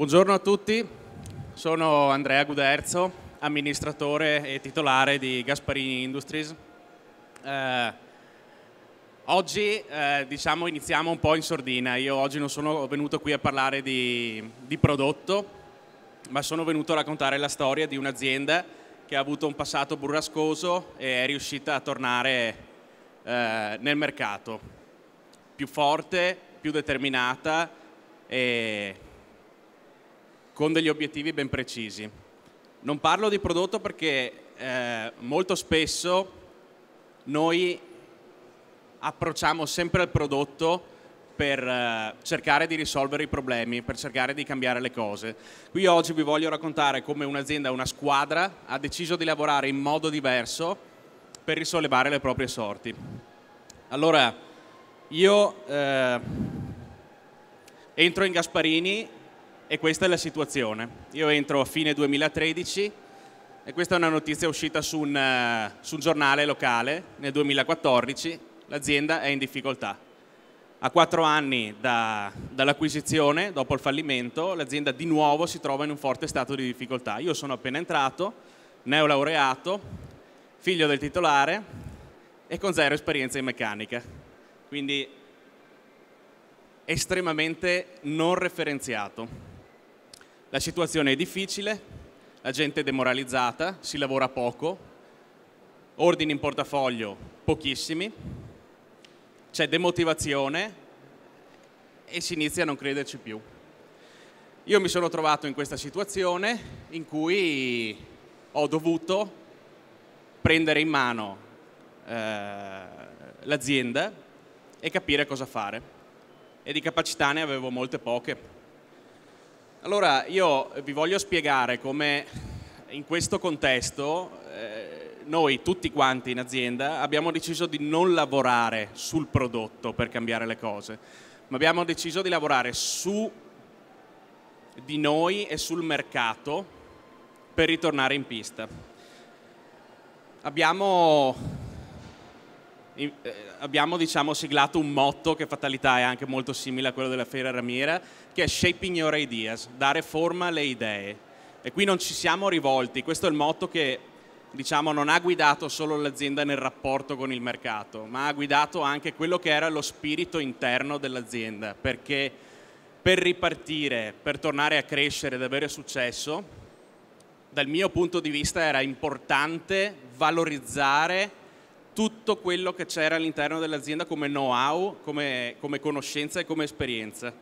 Buongiorno a tutti, sono Andrea Guderzo, amministratore e titolare di Gasparini Industries. Eh, oggi eh, diciamo iniziamo un po' in sordina, io oggi non sono venuto qui a parlare di, di prodotto, ma sono venuto a raccontare la storia di un'azienda che ha avuto un passato burrascoso e è riuscita a tornare eh, nel mercato, più forte, più determinata e con degli obiettivi ben precisi. Non parlo di prodotto perché eh, molto spesso noi approcciamo sempre al prodotto per eh, cercare di risolvere i problemi, per cercare di cambiare le cose. Qui oggi vi voglio raccontare come un'azienda, una squadra, ha deciso di lavorare in modo diverso per risollevare le proprie sorti. Allora, io eh, entro in Gasparini e questa è la situazione. Io entro a fine 2013 e questa è una notizia uscita su un, eh, su un giornale locale nel 2014, l'azienda è in difficoltà. A quattro anni da, dall'acquisizione, dopo il fallimento, l'azienda di nuovo si trova in un forte stato di difficoltà. Io sono appena entrato, neolaureato, figlio del titolare e con zero esperienza in meccanica. Quindi estremamente non referenziato. La situazione è difficile, la gente è demoralizzata, si lavora poco, ordini in portafoglio pochissimi, c'è demotivazione e si inizia a non crederci più. Io mi sono trovato in questa situazione in cui ho dovuto prendere in mano eh, l'azienda e capire cosa fare e di capacità ne avevo molte poche. Allora io vi voglio spiegare come in questo contesto eh, noi tutti quanti in azienda abbiamo deciso di non lavorare sul prodotto per cambiare le cose, ma abbiamo deciso di lavorare su di noi e sul mercato per ritornare in pista. Abbiamo eh, abbiamo diciamo, siglato un motto che fatalità è anche molto simile a quello della Fiera Ramiera, che è Shaping Your Ideas, dare forma alle idee. E qui non ci siamo rivolti, questo è il motto che diciamo, non ha guidato solo l'azienda nel rapporto con il mercato, ma ha guidato anche quello che era lo spirito interno dell'azienda, perché per ripartire, per tornare a crescere ed avere successo, dal mio punto di vista era importante valorizzare tutto quello che c'era all'interno dell'azienda come know-how, come, come, conoscenza e come esperienza.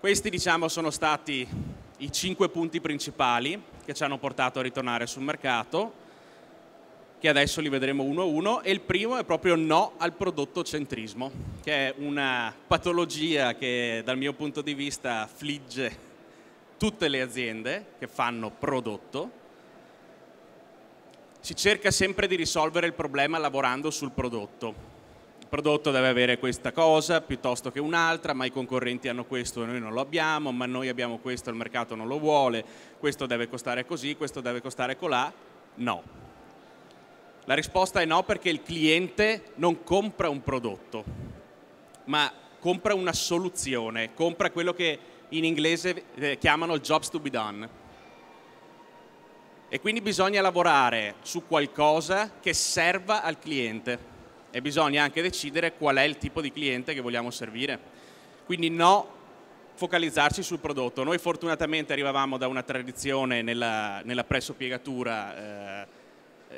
Questi diciamo, sono stati i cinque punti principali che ci hanno portato a ritornare sul mercato, che adesso li vedremo uno a uno, e il primo è proprio no al prodotto centrismo, che è una patologia che dal mio punto di vista affligge tutte le aziende che fanno prodotto, si cerca sempre di risolvere il problema lavorando sul prodotto. Il prodotto deve avere questa cosa piuttosto che un'altra, ma i concorrenti hanno questo e noi non lo abbiamo, ma noi abbiamo questo e il mercato non lo vuole, questo deve costare così, questo deve costare colà. No. La risposta è no perché il cliente non compra un prodotto, ma compra una soluzione, compra quello che in inglese eh, chiamano jobs to be done e quindi bisogna lavorare su qualcosa che serva al cliente e bisogna anche decidere qual è il tipo di cliente che vogliamo servire. Quindi no focalizzarci sul prodotto. Noi fortunatamente arrivavamo da una tradizione nella, nella pressopiegatura eh, eh,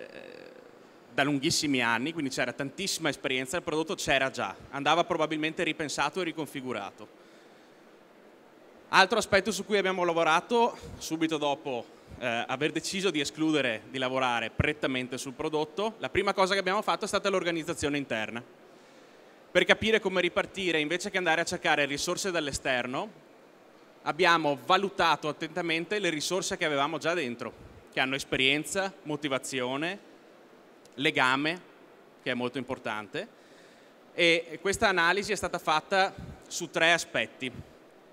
da lunghissimi anni, quindi c'era tantissima esperienza, il prodotto c'era già, andava probabilmente ripensato e riconfigurato. Altro aspetto su cui abbiamo lavorato subito dopo eh, aver deciso di escludere di lavorare prettamente sul prodotto, la prima cosa che abbiamo fatto è stata l'organizzazione interna. Per capire come ripartire, invece che andare a cercare risorse dall'esterno, abbiamo valutato attentamente le risorse che avevamo già dentro, che hanno esperienza, motivazione, legame, che è molto importante, e questa analisi è stata fatta su tre aspetti,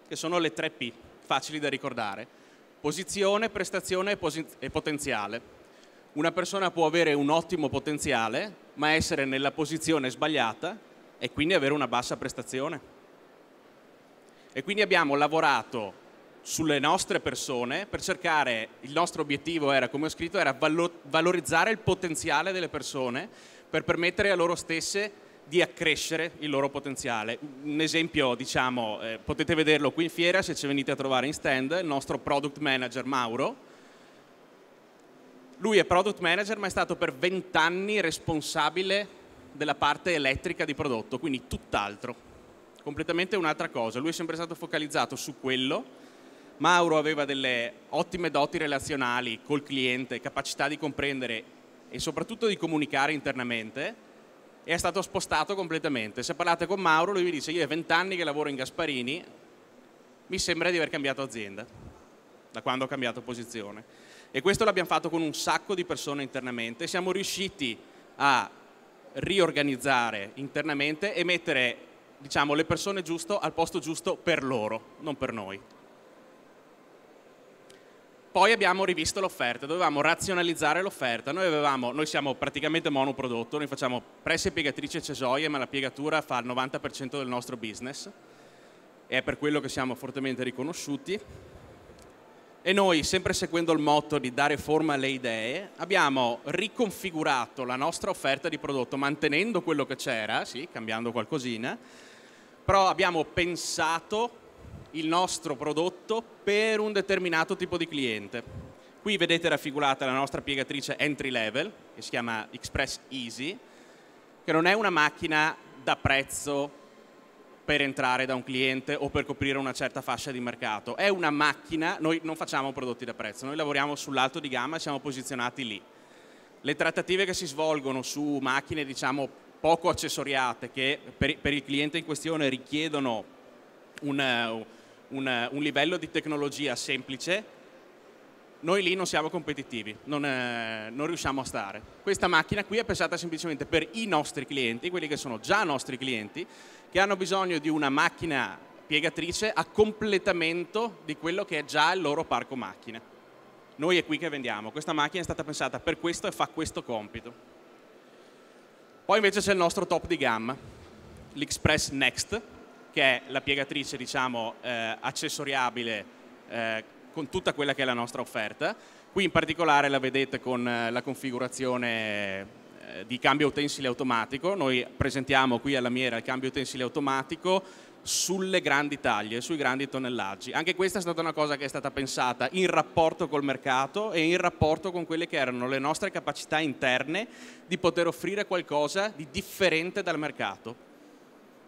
che sono le tre P, facili da ricordare. Posizione, prestazione e, potenziale. Una persona può avere un ottimo potenziale, ma essere nella posizione sbagliata e quindi avere una bassa prestazione. E quindi abbiamo lavorato sulle nostre persone per cercare, il nostro obiettivo era, come ho scritto, era valorizzare il potenziale delle persone per permettere a loro stesse di accrescere il loro potenziale. Un esempio, diciamo, eh, potete vederlo qui in fiera se ci venite a trovare in stand, il nostro product manager Mauro. Lui è product manager ma è stato per 20 anni responsabile della parte elettrica di prodotto, quindi tutt'altro, completamente un'altra cosa. Lui è sempre stato focalizzato su quello. Mauro aveva delle ottime doti relazionali col cliente, capacità di comprendere e soprattutto di comunicare internamente è stato spostato completamente. Se parlate con Mauro, lui vi dice, io ho vent'anni che lavoro in Gasparini, mi sembra di aver cambiato azienda, da quando ho cambiato posizione. E questo l'abbiamo fatto con un sacco di persone internamente, siamo riusciti a riorganizzare internamente e mettere diciamo, le persone giusto al posto giusto per loro, non per noi. Poi abbiamo rivisto l'offerta, dovevamo razionalizzare l'offerta. Noi, avevamo, noi siamo praticamente monoprodotto, noi facciamo presse e cesoie, ma la piegatura fa il 90% del nostro business e è per quello che siamo fortemente riconosciuti. E noi, sempre seguendo il motto di dare forma alle idee, abbiamo riconfigurato la nostra offerta di prodotto mantenendo quello che c'era, sì, cambiando qualcosina, però abbiamo pensato il nostro prodotto per un determinato tipo di cliente. Qui vedete raffigurata la nostra piegatrice entry level, che si chiama Express Easy, che non è una macchina da prezzo per entrare da un cliente o per coprire una certa fascia di mercato. È una macchina, noi non facciamo prodotti da prezzo, noi lavoriamo sull'alto di gamma e siamo posizionati lì. Le trattative che si svolgono su macchine diciamo, poco accessoriate che per, per, il cliente in questione richiedono un, un, un livello di tecnologia semplice, noi lì non siamo competitivi, non, eh, non, riusciamo a stare. Questa macchina qui è pensata semplicemente per i nostri clienti, quelli che sono già nostri clienti, che hanno bisogno di una macchina piegatrice a completamento di quello che è già il loro parco macchine. Noi è qui che vendiamo, questa macchina è stata pensata per questo e fa questo compito. Poi invece c'è il nostro top di gamma, l'Express Next, che è la piegatrice diciamo, eh, accessoriabile eh, con tutta quella che è la nostra offerta. Qui in particolare la vedete con eh, la configurazione eh, di cambio utensile automatico, noi presentiamo qui alla Miera il cambio utensile automatico sulle grandi taglie, sui grandi tonnellaggi. Anche questa è stata una cosa che è stata pensata in rapporto col mercato e in rapporto con quelle che erano le nostre capacità interne di poter offrire qualcosa di differente dal mercato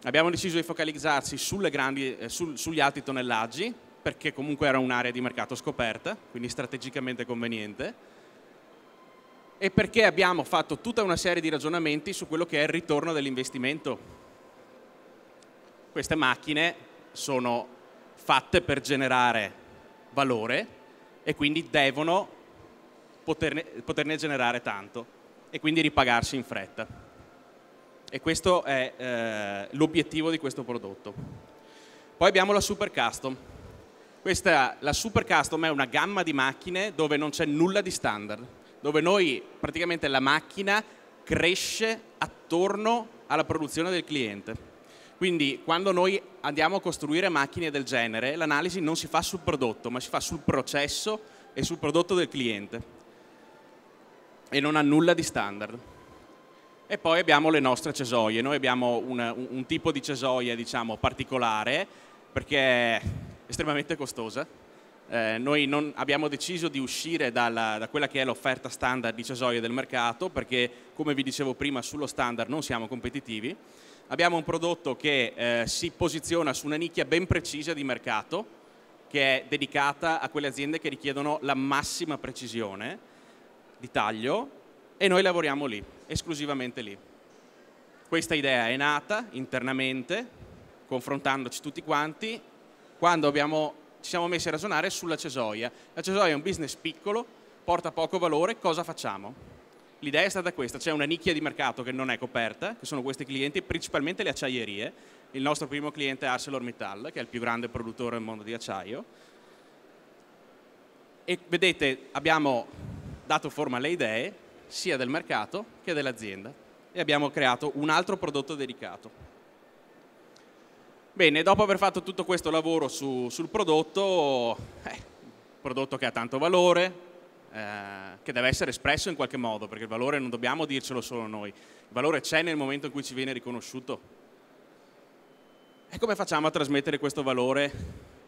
abbiamo deciso di focalizzarci grandi, eh, sul, sugli alti tonnellaggi, perché comunque era un'area di mercato scoperta, quindi strategicamente conveniente, e perché abbiamo fatto tutta una serie di ragionamenti su quello che è il ritorno dell'investimento. Queste macchine sono fatte per generare valore e quindi devono poterne, poterne generare tanto e quindi ripagarsi in fretta e questo è eh, l'obiettivo di questo prodotto. Poi abbiamo la Super Custom. Questa, la Super Custom è una gamma di macchine dove non c'è nulla di standard, dove noi praticamente la macchina cresce attorno alla produzione del cliente. Quindi quando noi andiamo a costruire macchine del genere, l'analisi non si fa sul prodotto, ma si fa sul processo e sul prodotto del cliente. E non ha nulla di standard. E poi abbiamo le nostre cesoie, noi abbiamo un, un tipo di cesoia diciamo, particolare perché è estremamente costosa. Eh, noi non, abbiamo deciso di uscire dalla, da quella che è l'offerta standard di cesoie del mercato perché come vi dicevo prima sullo standard non siamo competitivi. Abbiamo un prodotto che eh, si posiziona su una nicchia ben precisa di mercato che è dedicata a quelle aziende che richiedono la massima precisione di taglio e noi lavoriamo lì esclusivamente lì. Questa idea è nata internamente, confrontandoci tutti quanti, quando abbiamo, ci siamo messi a ragionare sulla cesoia. La cesoia è un business piccolo, porta poco valore, cosa facciamo? L'idea è stata questa, c'è una nicchia di mercato che non è coperta, che sono questi clienti, principalmente le acciaierie. Il nostro primo cliente è ArcelorMittal, che è il più grande produttore al mondo di acciaio. E vedete, abbiamo dato forma alle idee, sia del mercato che dell'azienda e abbiamo creato un altro prodotto dedicato. Bene, dopo aver fatto tutto questo lavoro su, sul prodotto, eh, prodotto che ha tanto valore, eh, che deve essere espresso in qualche modo, perché il valore non dobbiamo dircelo solo noi, il valore c'è nel momento in cui ci viene riconosciuto. E come facciamo a trasmettere questo valore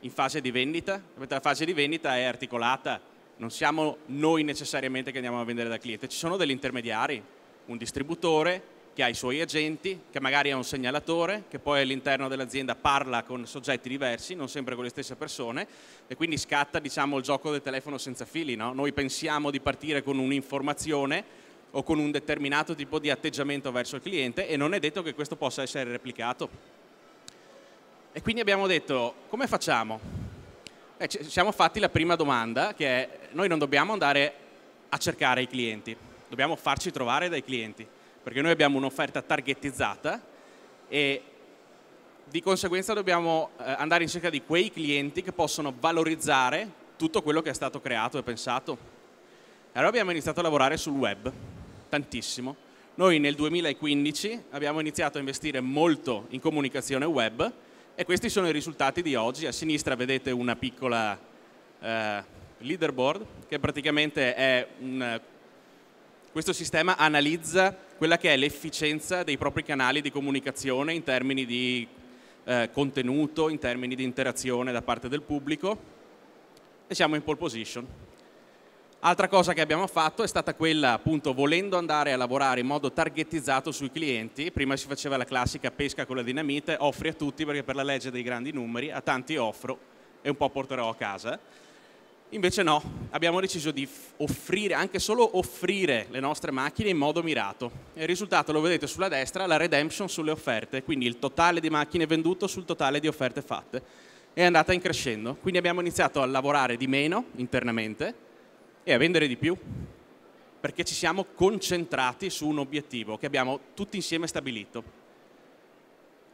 in fase di vendita? la fase di vendita è articolata, non siamo noi necessariamente che andiamo a vendere dal cliente, ci sono degli intermediari, un distributore che ha i suoi agenti, che magari è un segnalatore, che poi all'interno dell'azienda parla con soggetti diversi, non sempre con le stesse persone, e quindi scatta diciamo, il gioco del telefono senza fili. No? Noi pensiamo di partire con un'informazione o con un determinato tipo di atteggiamento verso il cliente e non è detto che questo possa essere replicato. E quindi abbiamo detto, come facciamo? eh, ci siamo fatti la prima domanda che è noi non dobbiamo andare a cercare i clienti, dobbiamo farci trovare dai clienti, perché noi abbiamo un'offerta targetizzata e di conseguenza dobbiamo eh, andare in cerca di quei clienti che possono valorizzare tutto quello che è stato creato e pensato. Allora abbiamo iniziato a lavorare sul web, tantissimo. Noi nel 2015 abbiamo iniziato a investire molto in comunicazione web e questi sono i risultati di oggi. A sinistra vedete una piccola eh, leaderboard che praticamente è un... Questo sistema analizza quella che è l'efficienza dei propri canali di comunicazione in termini di eh, contenuto, in termini di interazione da parte del pubblico e siamo in pole position. Altra cosa che abbiamo fatto è stata quella, appunto, volendo andare a lavorare in modo targetizzato sui clienti, prima si faceva la classica pesca con la dinamite, offri a tutti perché per la legge dei grandi numeri a tanti offro e un po' porterò a casa. Invece no, abbiamo deciso di offrire, anche solo offrire le nostre macchine in modo mirato. Il risultato lo vedete sulla destra, la redemption sulle offerte, quindi il totale di macchine vendute sul totale di offerte fatte. È andata in crescendo, quindi abbiamo iniziato a lavorare di meno internamente, e a vendere di più, perché ci siamo concentrati su un obiettivo che abbiamo tutti insieme stabilito.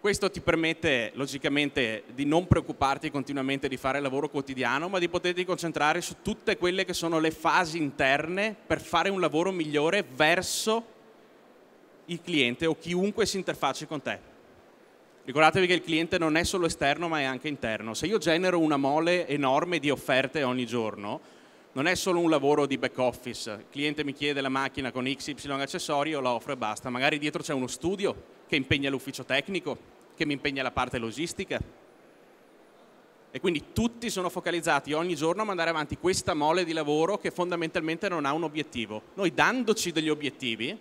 Questo ti permette logicamente di non preoccuparti continuamente di fare lavoro quotidiano, ma di poterti concentrare su tutte quelle che sono le fasi interne per fare un lavoro migliore verso il cliente o chiunque si interfacci con te. Ricordatevi che il cliente non è solo esterno ma è anche interno. Se io genero una mole enorme di offerte ogni giorno, non è solo un lavoro di back office, il cliente mi chiede la macchina con XY io la offro e basta, magari dietro c'è uno studio che impegna l'ufficio tecnico, che mi impegna la parte logistica. E quindi tutti sono focalizzati ogni giorno a mandare avanti questa mole di lavoro che fondamentalmente non ha un obiettivo. Noi dandoci degli obiettivi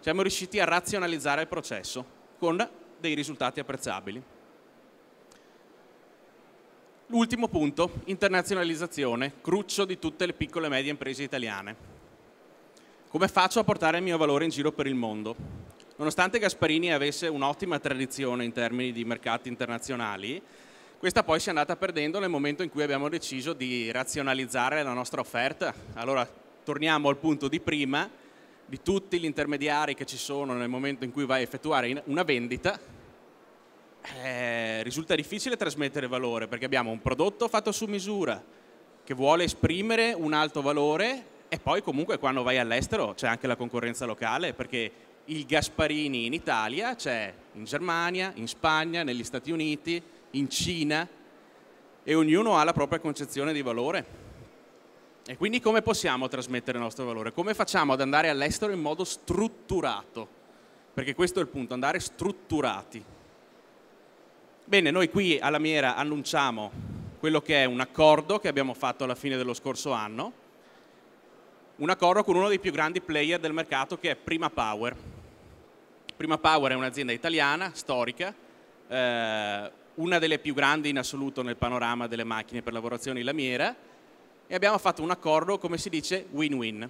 siamo riusciti a razionalizzare il processo con dei risultati apprezzabili. L'ultimo punto, internazionalizzazione, cruccio di tutte le piccole e medie imprese italiane. Come faccio a portare il mio valore in giro per il mondo? Nonostante Gasparini avesse un'ottima tradizione in termini di mercati internazionali, questa poi si è andata perdendo nel momento in cui abbiamo deciso di razionalizzare la nostra offerta. Allora torniamo al punto di prima, di tutti gli intermediari che ci sono nel momento in cui vai a effettuare una vendita, eh, risulta difficile trasmettere valore perché abbiamo un prodotto fatto su misura che vuole esprimere un alto valore e poi comunque quando vai all'estero c'è anche la concorrenza locale perché il Gasparini in Italia c'è in Germania, in Spagna, negli Stati Uniti, in Cina e ognuno ha la propria concezione di valore. E quindi come possiamo trasmettere il nostro valore? Come facciamo ad andare all'estero in modo strutturato? Perché questo è il punto, andare strutturati. Bene, noi qui alla Miera annunciamo quello che è un accordo che abbiamo fatto alla fine dello scorso anno, un accordo con uno dei più grandi player del mercato che è Prima Power. Prima Power è un'azienda italiana, storica, eh, una delle più grandi in assoluto nel panorama delle macchine per lavorazione in lamiera e abbiamo fatto un accordo, come si dice, win-win.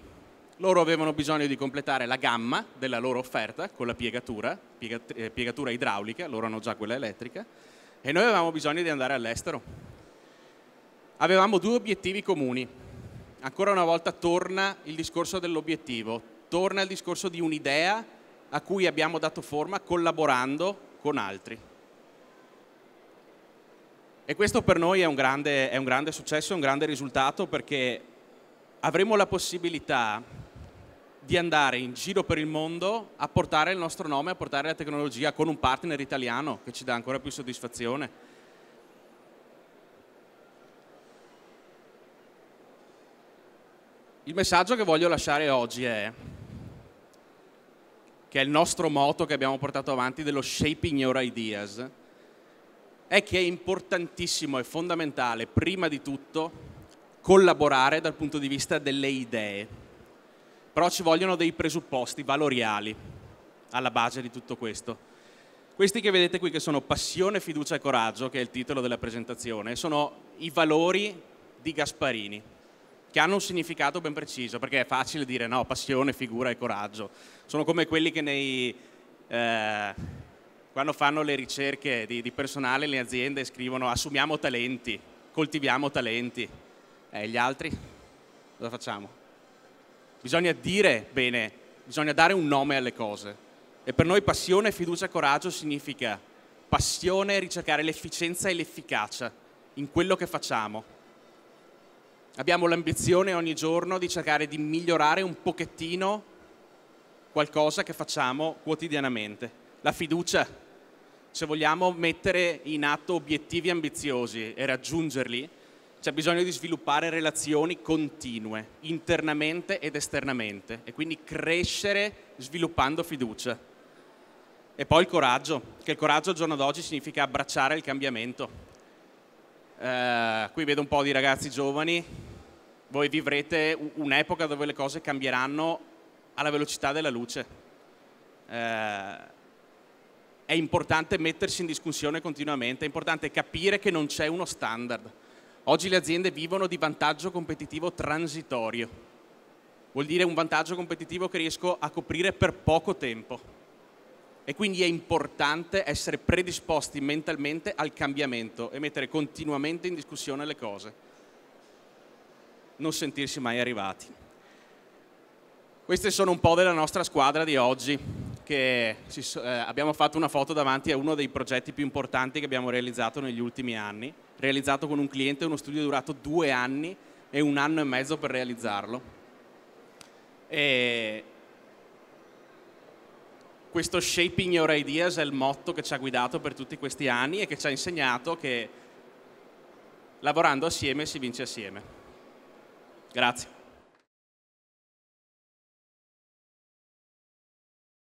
Loro avevano bisogno di completare la gamma della loro offerta con la piegatura, eh, piegatura idraulica, loro hanno già quella elettrica, e noi avevamo bisogno di andare all'estero. Avevamo due obiettivi comuni. Ancora una volta torna il discorso dell'obiettivo, torna il discorso di un'idea a cui abbiamo dato forma collaborando con altri. E questo per noi è un grande, è un grande successo, un grande risultato perché avremo la possibilità di andare in giro per il mondo a portare il nostro nome, a portare la tecnologia con un partner italiano che ci dà ancora più soddisfazione. Il messaggio che voglio lasciare oggi è che è il nostro moto che abbiamo portato avanti dello shaping your ideas, è che è importantissimo e fondamentale, prima di tutto, collaborare dal punto di vista delle idee però ci vogliono dei presupposti valoriali alla base di tutto questo. Questi che vedete qui, che sono passione, fiducia e coraggio, che è il titolo della presentazione, sono i valori di Gasparini, che hanno un significato ben preciso, perché è facile dire no, passione, figura e coraggio. Sono come quelli che nei, eh, quando fanno le ricerche di, di personale, le aziende scrivono assumiamo talenti, coltiviamo talenti. E eh, gli altri? Cosa facciamo? bisogna dire bene, bisogna dare un nome alle cose. E per noi passione, fiducia e coraggio significa passione ricercare l'efficienza e l'efficacia in quello che facciamo. Abbiamo l'ambizione ogni giorno di cercare di migliorare un pochettino qualcosa che facciamo quotidianamente. La fiducia, se vogliamo mettere in atto obiettivi ambiziosi e raggiungerli, c'è bisogno di sviluppare relazioni continue, internamente ed esternamente, e quindi crescere sviluppando fiducia. E poi il coraggio, che il coraggio al giorno d'oggi significa abbracciare il cambiamento. Eh, qui vedo un po' di ragazzi giovani, voi vivrete un'epoca dove le cose cambieranno alla velocità della luce. Eh, è importante mettersi in discussione continuamente, è importante capire che non c'è uno standard Oggi le aziende vivono di vantaggio competitivo transitorio, vuol dire un vantaggio competitivo che riesco a coprire per poco tempo e quindi è importante essere predisposti mentalmente al cambiamento e mettere continuamente in discussione le cose, non sentirsi mai arrivati. Queste sono un po' della nostra squadra di oggi che eh, abbiamo fatto una foto davanti a uno dei progetti più importanti che abbiamo realizzato negli ultimi anni, realizzato con un cliente, uno studio durato due anni e un anno e mezzo per realizzarlo. E questo Shaping Your Ideas è il motto che ci ha guidato per tutti questi anni e che ci ha insegnato che lavorando assieme si vince assieme. Grazie.